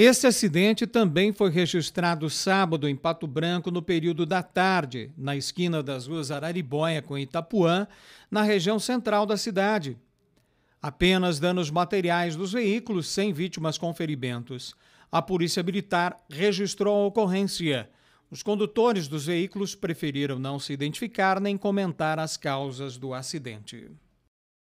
Esse acidente também foi registrado sábado em Pato Branco no período da tarde, na esquina das ruas Araribóia com Itapuã, na região central da cidade. Apenas danos materiais dos veículos, sem vítimas com ferimentos. A Polícia Militar registrou a ocorrência. Os condutores dos veículos preferiram não se identificar nem comentar as causas do acidente.